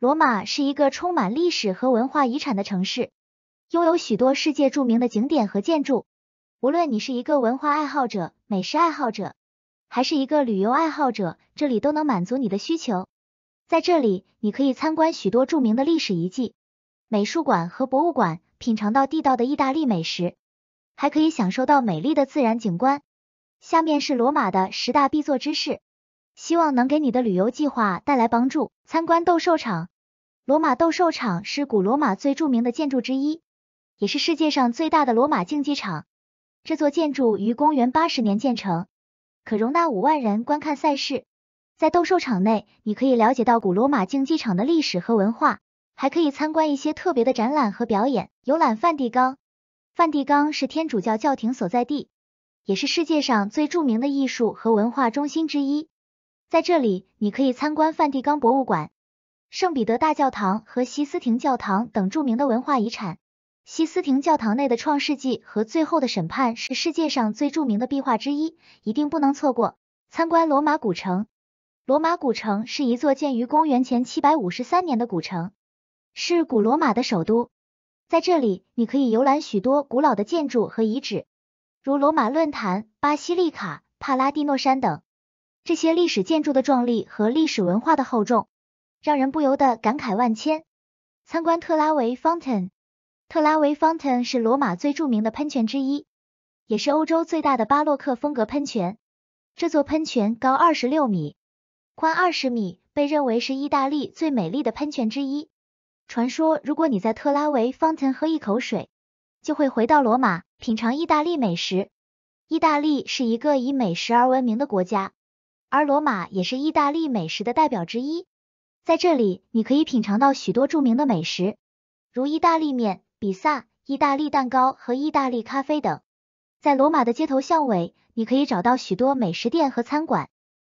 罗马是一个充满历史和文化遗产的城市，拥有许多世界著名的景点和建筑。无论你是一个文化爱好者、美食爱好者，还是一个旅游爱好者，这里都能满足你的需求。在这里，你可以参观许多著名的历史遗迹、美术馆和博物馆，品尝到地道的意大利美食，还可以享受到美丽的自然景观。下面是罗马的十大必做之事。希望能给你的旅游计划带来帮助。参观斗兽场，罗马斗兽场是古罗马最著名的建筑之一，也是世界上最大的罗马竞技场。这座建筑于公元80年建成，可容纳五万人观看赛事。在斗兽场内，你可以了解到古罗马竞技场的历史和文化，还可以参观一些特别的展览和表演。游览梵蒂冈，梵蒂冈是天主教教廷所在地，也是世界上最著名的艺术和文化中心之一。在这里，你可以参观梵蒂冈博物馆、圣彼得大教堂和西斯廷教堂等著名的文化遗产。西斯廷教堂内的《创世纪》和《最后的审判》是世界上最著名的壁画之一，一定不能错过。参观罗马古城，罗马古城是一座建于公元前七百五十三年的古城，是古罗马的首都。在这里，你可以游览许多古老的建筑和遗址，如罗马论坛、巴西利卡、帕拉蒂诺山等。这些历史建筑的壮丽和历史文化的厚重，让人不由得感慨万千。参观特拉维 fountain，特拉维 fountain 是罗马最著名的喷泉之一，也是欧洲最大的巴洛克风格喷泉。这座喷泉高二十六米，宽二十米，被认为是意大利最美丽的喷泉之一。传说如果你在特拉维 fountain 喝一口水，就会回到罗马品尝意大利美食。意大利是一个以美食而闻名的国家。而罗马也是意大利美食的代表之一，在这里你可以品尝到许多著名的美食，如意大利面、比萨、意大利蛋糕和意大利咖啡等。在罗马的街头巷尾，你可以找到许多美食店和餐馆，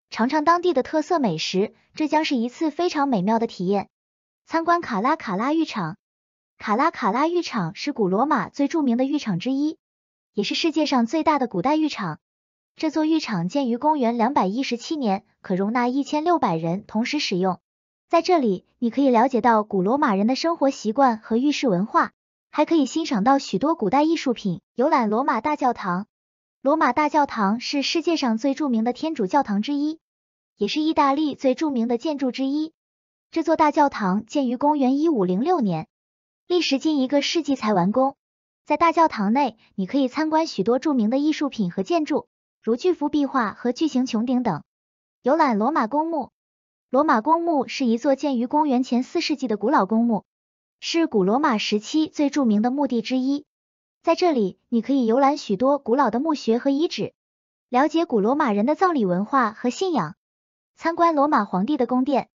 尝尝当地的特色美食，这将是一次非常美妙的体验。参观卡拉卡拉浴场，卡拉卡拉浴场是古罗马最著名的浴场之一，也是世界上最大的古代浴场。这座浴场建于公元两百一十七年，可容纳一千六百人同时使用。在这里，你可以了解到古罗马人的生活习惯和浴室文化，还可以欣赏到许多古代艺术品，游览罗马大教堂。罗马大教堂是世界上最著名的天主教堂之一，也是意大利最著名的建筑之一。这座大教堂建于公元一五零六年，历时近一个世纪才完工。在大教堂内，你可以参观许多著名的艺术品和建筑。如巨幅壁画和巨型穹顶等。游览罗马公墓，罗马公墓是一座建于公元前四世纪的古老公墓，是古罗马时期最著名的墓地之一。在这里，你可以游览许多古老的墓穴和遗址，了解古罗马人的葬礼文化和信仰。参观罗马皇帝的宫殿，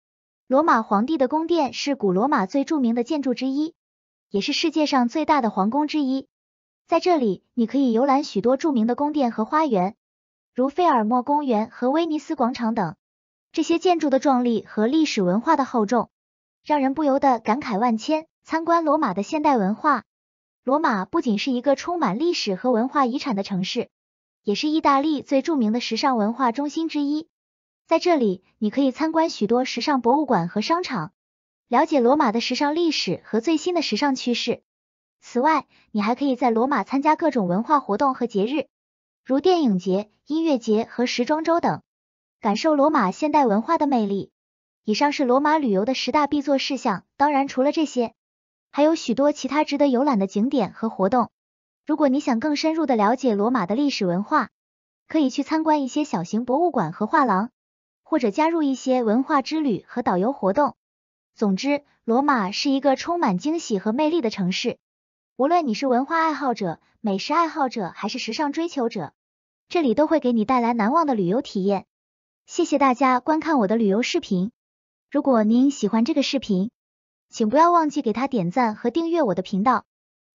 罗马皇帝的宫殿是古罗马最著名的建筑之一，也是世界上最大的皇宫之一。在这里，你可以游览许多著名的宫殿和花园。如菲尔莫公园和威尼斯广场等，这些建筑的壮丽和历史文化的厚重，让人不由得感慨万千。参观罗马的现代文化，罗马不仅是一个充满历史和文化遗产的城市，也是意大利最著名的时尚文化中心之一。在这里，你可以参观许多时尚博物馆和商场，了解罗马的时尚历史和最新的时尚趋势。此外，你还可以在罗马参加各种文化活动和节日。如电影节、音乐节和时装周等，感受罗马现代文化的魅力。以上是罗马旅游的十大必做事项，当然除了这些，还有许多其他值得游览的景点和活动。如果你想更深入的了解罗马的历史文化，可以去参观一些小型博物馆和画廊，或者加入一些文化之旅和导游活动。总之，罗马是一个充满惊喜和魅力的城市。无论你是文化爱好者、美食爱好者还是时尚追求者，这里都会给你带来难忘的旅游体验。谢谢大家观看我的旅游视频。如果您喜欢这个视频，请不要忘记给他点赞和订阅我的频道，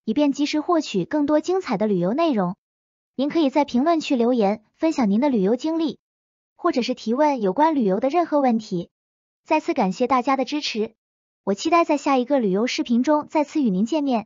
以便及时获取更多精彩的旅游内容。您可以在评论区留言分享您的旅游经历，或者是提问有关旅游的任何问题。再次感谢大家的支持，我期待在下一个旅游视频中再次与您见面。